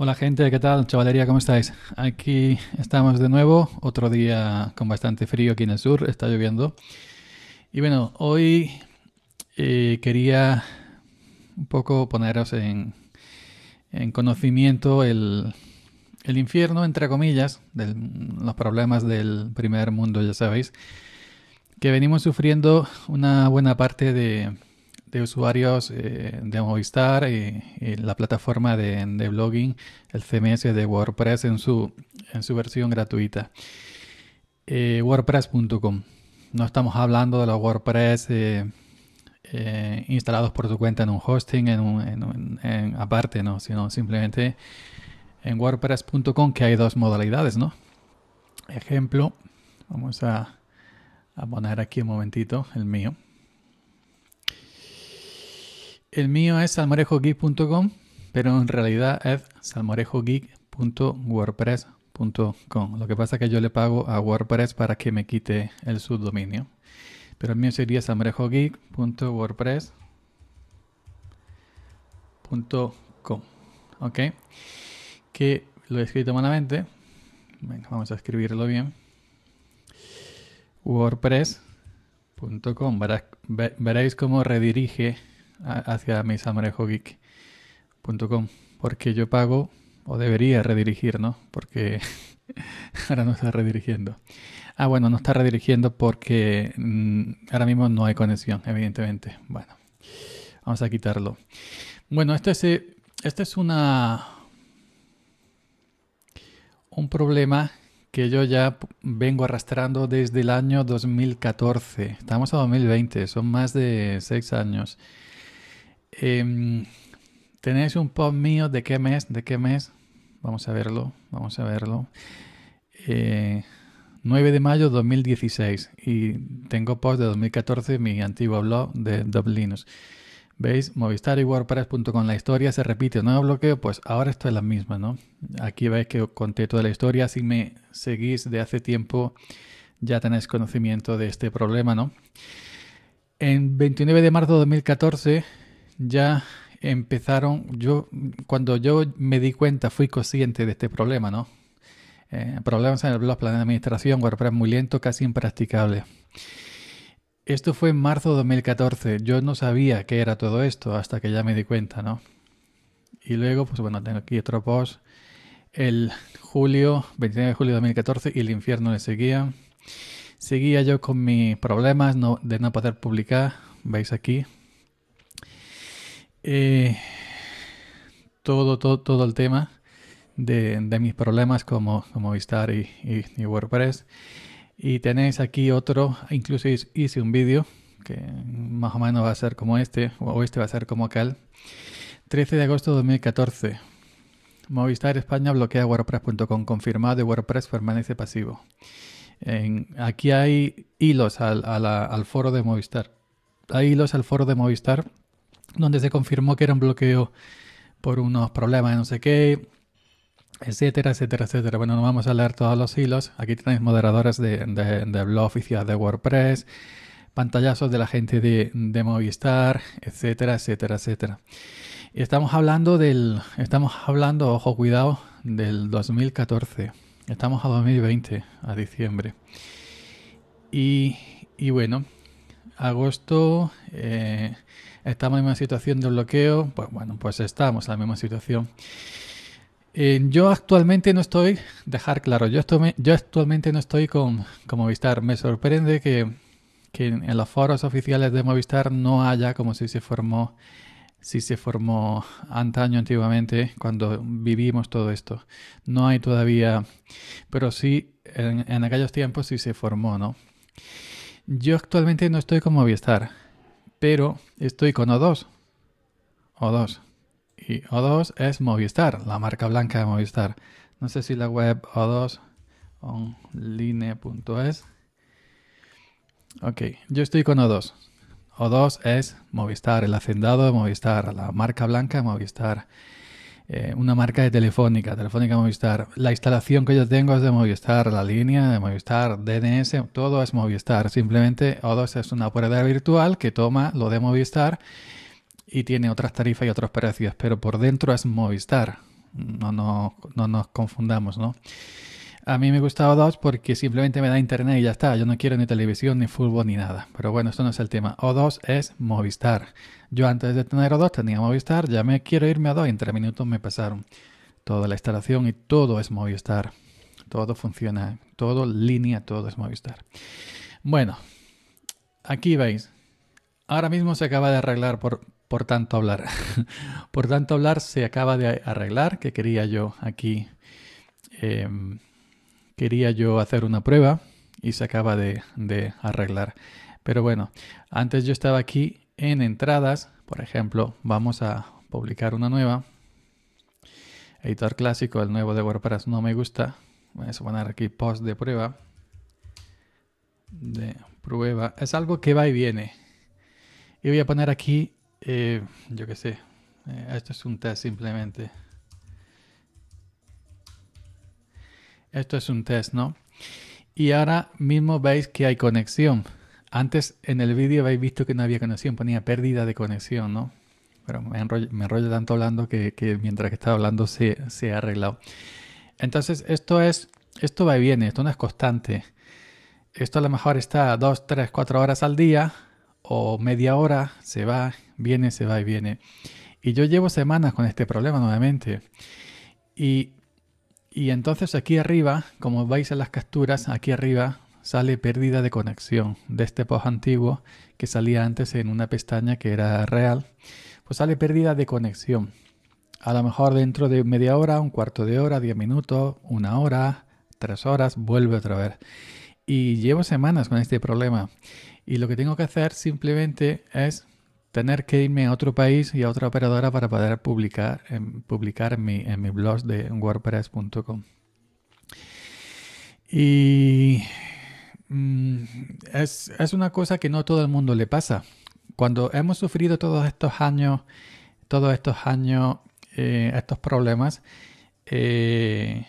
Hola gente, ¿qué tal? Chavalería, ¿cómo estáis? Aquí estamos de nuevo, otro día con bastante frío aquí en el sur, está lloviendo. Y bueno, hoy eh, quería un poco poneros en, en conocimiento el, el, infierno, entre comillas, de los problemas del primer mundo, ya sabéis, que venimos sufriendo una buena parte de, de usuarios eh, de Movistar y, la plataforma de, blogging, el CMS de WordPress en su, en su versión gratuita. Eh, WordPress.com. No estamos hablando de los WordPress eh, instalados por tu cuenta en un hosting, en, aparte, no, sino simplemente en WordPress.com que hay dos modalidades, ¿no? Ejemplo, vamos a, a poner aquí un momentito el mío. El mío es salmorejogeek.com, pero en realidad es salmorejogeek.wordpress.com. Lo que pasa es que yo le pago a WordPress para que me quite el subdominio. Pero el mío sería salmorejogeek.wordpress.com. ¿Ok? Que lo he escrito malamente. vamos a escribirlo bien. WordPress.com. Veréis cómo redirige hacia misamarejogeek.com porque yo pago o debería redirigir, ¿no? Porque ahora no está redirigiendo. Ah, bueno, no está redirigiendo porque mm, ahora mismo no hay conexión, evidentemente. Bueno, vamos a quitarlo. Bueno, este es, este es una un problema que yo ya vengo arrastrando desde el año 2014. Estamos a 2020, son más de seis años. Em, ¿Tenéis un post mío de qué mes? ¿De qué mes? Vamos a verlo, vamos a verlo. 9 eh, de mayo de 2016 y tengo post de 2014 mi antiguo blog de Dublinus. ¿Veis? Movistar y WordPress.com. La historia se repite. Nuevo bloqueo, pues ahora esto es la misma, ¿no? Aquí veis que conté toda la historia. Si me seguís de hace tiempo, ya tenéis conocimiento de este problema, ¿no? En 29 de marzo de 2014 ya empezaron, yo cuando yo me di cuenta, fui consciente de este problema, ¿no? Eh, problemas en el blog, plan de administración, WordPress muy lento, casi impracticable. Esto fue en marzo de 2014. Yo no sabía qué era todo esto hasta que ya me di cuenta, ¿no? Y luego, pues bueno, tengo aquí otro post. El julio, 29 de julio de 2014, y el infierno le seguía. Seguía yo con mis problemas de no poder publicar. Veis aquí, eh, todo, todo, todo el tema de, mis problemas como, Movistar y, WordPress. Y tenéis aquí otro, incluso hice un vídeo que más o menos va a ser como este, o este va a ser como aquel. 13 de agosto de 2014. Movistar España bloquea WordPress.com. Confirmado y WordPress permanece pasivo. aquí hay hilos al, al, foro de Movistar. Hay hilos al foro de Movistar donde se confirmó que era un bloqueo por unos problemas de no sé qué, etcétera, etcétera, etcétera. Bueno, no vamos a leer todos los hilos. Aquí tenéis moderadores de, blog oficial de WordPress, pantallazos de la gente de, Movistar, etcétera, etcétera, etcétera. Y estamos hablando del, estamos hablando, ojo, cuidado, del 2014. Estamos a 2020, a diciembre. Y, y bueno, agosto... Eh, estamos en una situación de bloqueo, pues bueno, pues estamos en la misma situación. Eh, yo actualmente no estoy, dejar claro, yo, actualmente no estoy con, Movistar. Me sorprende que, que, en los foros oficiales de Movistar no haya como si se formó, si se formó antaño, antiguamente, cuando vivimos todo esto. No hay todavía, pero sí en, en aquellos tiempos sí se formó, ¿no? Yo actualmente no estoy con Movistar pero estoy con O2. O2. Y O2 es Movistar, la marca blanca de Movistar. No sé si la web O2 online.es. Ok, yo estoy con O2. O2 es Movistar, el hacendado de Movistar, la marca blanca de Movistar. Eh, una marca de Telefónica, Telefónica Movistar. La instalación que yo tengo es de Movistar, la línea de Movistar, DNS, todo es Movistar. Simplemente o es una operadora virtual que toma lo de Movistar y tiene otras tarifas y otros precios, pero por dentro es Movistar. No, no, no nos confundamos, ¿no? A mí me gusta O2 porque simplemente me da internet y ya está. Yo no quiero ni televisión, ni fútbol, ni nada. Pero bueno, esto no es el tema. O2 es Movistar. Yo antes de tener O2 tenía Movistar, ya me quiero irme a O2 en tres minutos me pasaron toda la instalación y todo es Movistar. Todo funciona, todo línea, todo es Movistar. Bueno, aquí veis. Ahora mismo se acaba de arreglar por, por tanto hablar. por tanto hablar se acaba de arreglar, que quería yo aquí eh, quería yo hacer una prueba y se acaba de, arreglar. Pero bueno, antes yo estaba aquí en entradas, por ejemplo, vamos a publicar una nueva. Editor clásico, el nuevo de WordPress no me gusta. Voy a poner aquí post de prueba. De prueba. Es algo que va y viene. Y voy a poner aquí, eh, yo qué sé, eh, esto es un test simplemente. Esto es un test, ¿no? Y ahora mismo veis que hay conexión. Antes en el vídeo habéis visto que no había conexión, ponía pérdida de conexión, ¿no? Pero me enrollo, tanto hablando que, mientras que estaba hablando se, ha arreglado. Entonces, esto es, esto va y viene, esto no es constante. Esto a lo mejor está 2, 3, 4 horas al día o media hora, se va, viene, se va y viene. Y yo llevo semanas con este problema nuevamente. Y y entonces aquí arriba, como veis en las capturas, aquí arriba sale pérdida de conexión de este post antiguo que salía antes en una pestaña que era real, pues sale pérdida de conexión. A lo mejor dentro de media hora, un cuarto de hora, diez minutos, una hora, tres horas, vuelve otra vez. Y llevo semanas con este problema. Y lo que tengo que hacer simplemente es tener que irme a otro país y a otra operadora para poder publicar, en, em, publicar mi, en blog de wordpress.com. Y mm, es, una cosa que no todo el mundo le pasa. Cuando hemos sufrido todos estos años, todos estos años, eh, estos problemas, eh,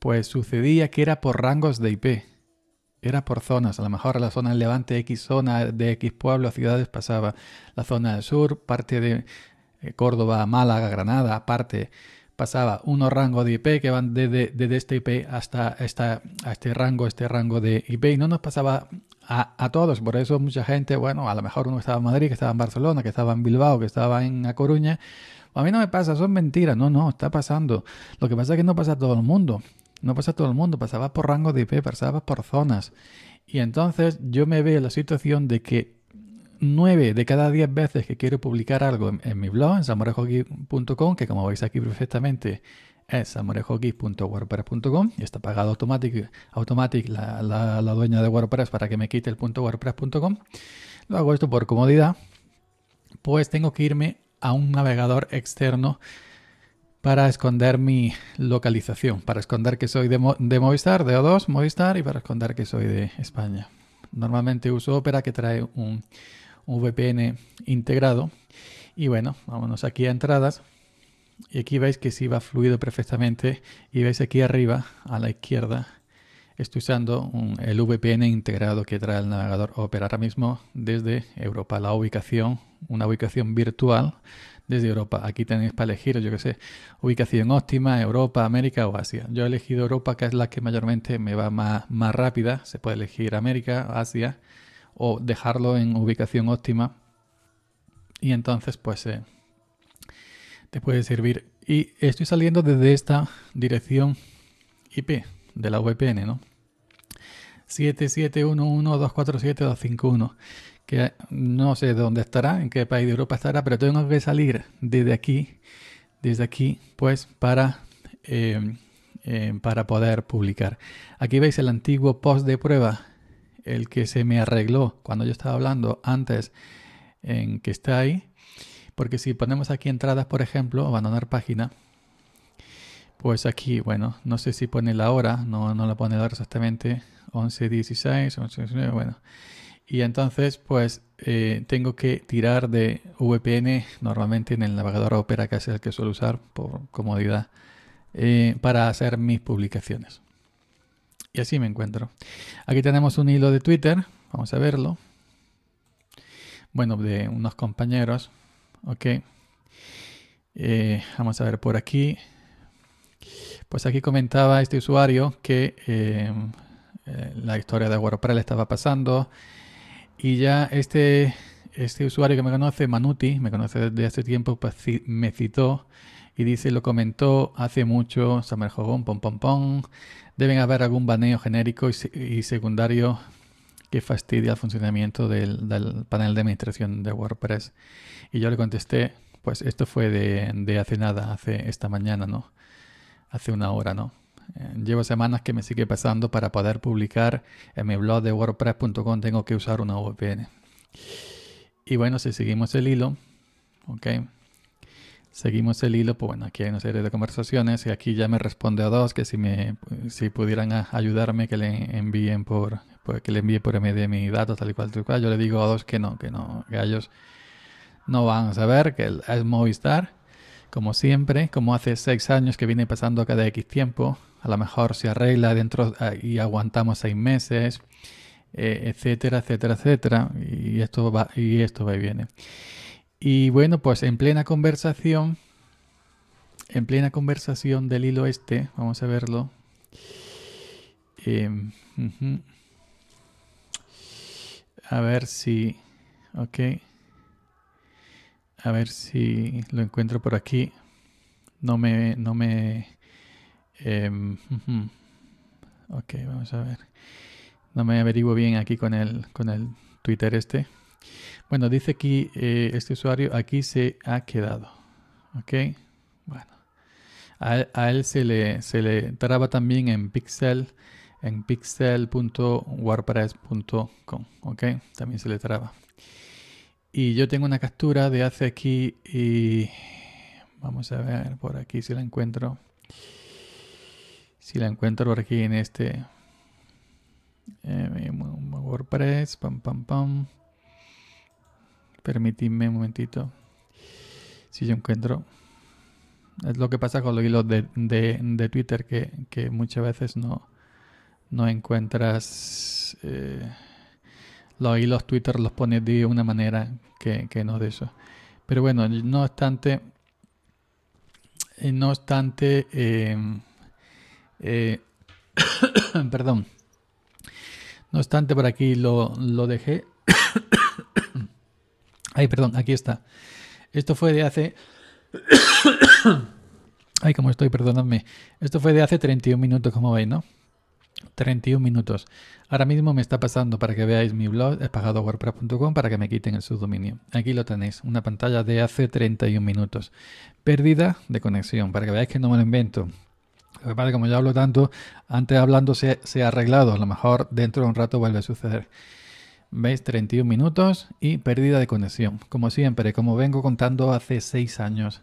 pues sucedía que era por rangos de IP era por zonas. A lo mejor la zona del Levante, X zona de X pueblos, ciudades pasaba. La zona del sur, parte de eh, Córdoba, Málaga, Granada, aparte pasaba unos rangos de IP que van desde, este IP hasta, esta a este rango, este rango de IP y no nos pasaba a, a, todos. Por eso mucha gente, bueno, a lo mejor uno estaba en Madrid, que estaba en Barcelona, que estaba en Bilbao, que estaba en A Coruña. A mí no me pasa, son mentiras. No, no, está pasando. Lo que pasa es que no pasa a todo el mundo. No pasa todo el mundo, pasaba por rango de IP, pasaba por zonas. Y entonces yo me veo en la situación de que nueve de cada diez veces que quiero publicar algo en, mi blog, en samorejoki.com, que como veis aquí perfectamente es samorejoki.wordpress.com y está pagado automático, la, la, dueña de WordPress para que me quite el punto .wordpress.com. Lo hago esto por comodidad, pues tengo que irme a un navegador externo para esconder mi localización, para esconder que soy de, Movistar, de O2, Movistar, y para esconder que soy de España. Normalmente uso Opera que trae un, VPN integrado. Y bueno, vámonos aquí a entradas. Y aquí veis que sí va fluido perfectamente. Y veis aquí arriba, a la izquierda, estoy usando el VPN integrado que trae el navegador Opera ahora mismo desde Europa. La ubicación, una ubicación virtual desde Europa. Aquí tenéis para elegir, yo qué sé, ubicación óptima, Europa, América o Asia. Yo he elegido Europa, que es la que mayormente me va más, más rápida. Se puede elegir América, Asia o dejarlo en ubicación óptima. Y entonces, pues, eh, te puede servir. Y estoy saliendo desde esta dirección IP de la VPN, ¿no? uno que no sé dónde estará, en qué país de Europa estará, pero tengo que salir desde aquí, desde aquí, pues para, eh, eh, para poder publicar. Aquí veis el antiguo post de prueba, el que se me arregló cuando yo estaba hablando antes, en que está ahí, porque si ponemos aquí entradas, por ejemplo, abandonar página, pues aquí, bueno, no sé si pone la hora, no, no la pone la exactamente, 11.16, 11.19, bueno. Y entonces, pues eh, tengo que tirar de VPN normalmente en el navegador Opera, que es el que suelo usar por comodidad, eh, para hacer mis publicaciones. Y así me encuentro. Aquí tenemos un hilo de Twitter, vamos a verlo. Bueno, de unos compañeros, ok. Eh, vamos a ver por aquí. Pues aquí comentaba este usuario que em, eh, la historia de WordPress le estaba pasando y ya este, este, usuario que me conoce, Manuti, me conoce desde hace tiempo, pues me citó y dice, lo comentó hace mucho Samer pom pom pom, deben haber algún baneo genérico y, secundario que fastidia el funcionamiento del, panel de administración de WordPress. Y yo le contesté, pues esto fue de hace nada, hace esta mañana, ¿no? hace una hora, ¿no? Eh, llevo semanas que me sigue pasando para poder publicar en mi blog de wordpress.com tengo que usar una VPN. Y bueno, si seguimos el hilo, ok, seguimos el hilo, pues bueno, aquí hay una serie de conversaciones y aquí ya me responde a dos que si me si pudieran ayudarme que le envíen por pues, que le envíe por MD mis datos tal y cual tal y cual. Yo le digo a dos que no, que no, que ellos no van a saber que es Movistar como siempre, como hace seis años que viene pasando cada X tiempo, a lo mejor se arregla dentro ah, y aguantamos seis meses, eh, etcétera, etcétera, etcétera. Y esto, va, y esto va y viene. Y bueno, pues en plena conversación, en plena conversación del hilo este, vamos a verlo. Em, a ver si... Ok. A ver si lo encuentro por aquí. No me... No me em, vamos a ver. No me averiguo bien aquí con el, con el Twitter este. Bueno, dice aquí eh, este usuario, aquí se ha quedado. bueno. A, él se le, se le traba también en Pixel, en pixel.wordpress.com. Ok, también se le traba. Y yo tengo una captura de hace aquí y... Vamos a ver por aquí si la encuentro. Si la encuentro por aquí en este... Eh, WordPress, pam, pam, pam. Permitidme un momentito. Si yo encuentro... Es lo que pasa con los hilos de, de, Twitter que, que, muchas veces no, no encuentras... Eh, los Twitter los pone de una manera que, que no de eso. Pero bueno, no obstante, eh, no obstante, em, eh, perdón, no obstante, por aquí lo, dejé. Ay, perdón, aquí está. Esto fue de hace... Ay, como estoy, perdóname Esto fue de hace 31 minutos, como veis, ¿no? 31 minutos. Ahora mismo me está pasando para que veáis mi blog wordpress.com para que me quiten el subdominio. Aquí lo tenéis, una pantalla de hace 31 minutos. Pérdida de conexión, para que veáis que no me lo invento. como ya hablo tanto, antes hablando se, ha arreglado, a lo mejor dentro de un rato vuelve a suceder. ¿Veis? 31 minutos y pérdida de conexión. Como siempre, como vengo contando hace 6 años.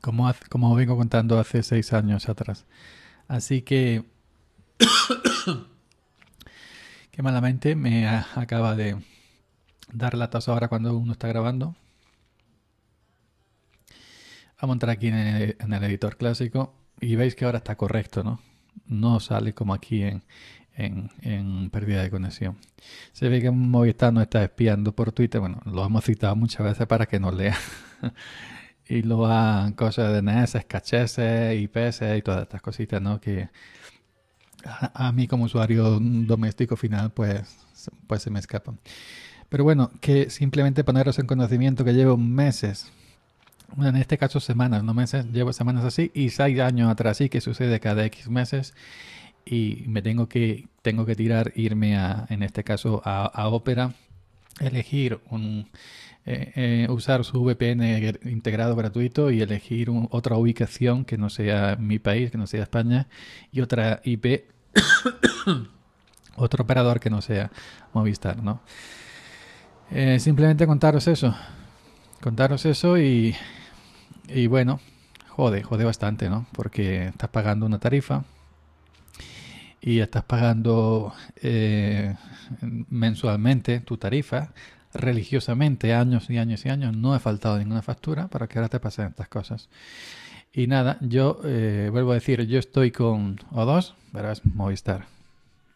Como, como vengo contando hace 6 años atrás. Así que Qué malamente me acaba de dar la tasa ahora cuando uno está grabando. Vamos a entrar aquí en el, editor clásico y veis que ahora está correcto, ¿no? No sale como aquí en, pérdida de conexión. Se ve que Movistar nos está espiando por Twitter. Bueno, lo hemos citado muchas veces para que nos lea. y lo a cosas de NS, e cachese, IPS y todas estas cositas, ¿no? Que, a, mí como usuario doméstico final, pues, pues se me escapan. Pero bueno, que simplemente poneros en conocimiento que llevo meses, en este caso semanas, no meses, llevo semanas así y seis años atrás sí que sucede cada X meses y me tengo que, tengo que tirar, irme a, en este caso, a, ópera elegir un, eh, eh, usar su VPN integrado gratuito y elegir otra ubicación que no sea mi país, que no sea España, y otra IP, otro operador que no sea Movistar, ¿no? Eh, simplemente contaros eso. Contaros eso y, bueno, jode, jode bastante, ¿no? Porque estás pagando una tarifa y estás pagando mensualmente tu tarifa, religiosamente años y años y años, no he faltado ninguna factura para que ahora te pasen estas cosas. Y nada, yo eh, vuelvo a decir, yo estoy con O2, pero es Movistar.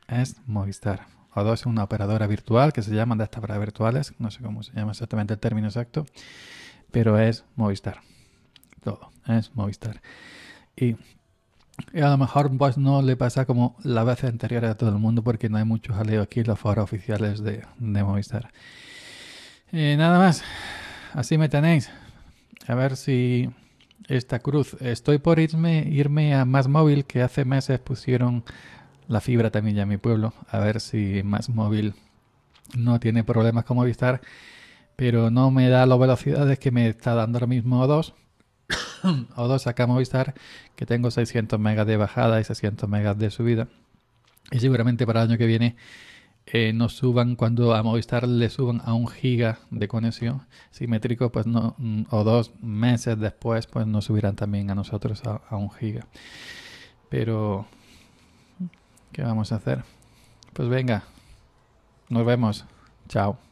Es Movistar. O2 es una operadora virtual que se llama de estas para virtuales, no sé cómo se llama exactamente el término exacto, pero es Movistar. Todo, es Movistar. Y y a lo mejor pues no le pasa como la vez anterior a todo el mundo porque no hay muchos jaleo aquí en los foros oficiales de, de Movistar. Eh, nada más, así me tenéis. A ver si esta cruz. Estoy por irme, irme a Más Móvil, que hace meses pusieron la fibra también ya en mi pueblo. A ver si Más Móvil no tiene problemas con Movistar, pero no me da las velocidades que me está dando ahora mismo O2. O2 acá Movistar, que tengo 600 megas de bajada y 600 megas de subida. Y seguramente para el año que viene eh, no suban cuando a Movistar le suban a un giga de conexión simétrico, pues no, mm, o dos meses después, pues no subirán también a nosotros a, a un giga. Pero, ¿qué vamos a hacer? Pues venga, nos vemos. Chao.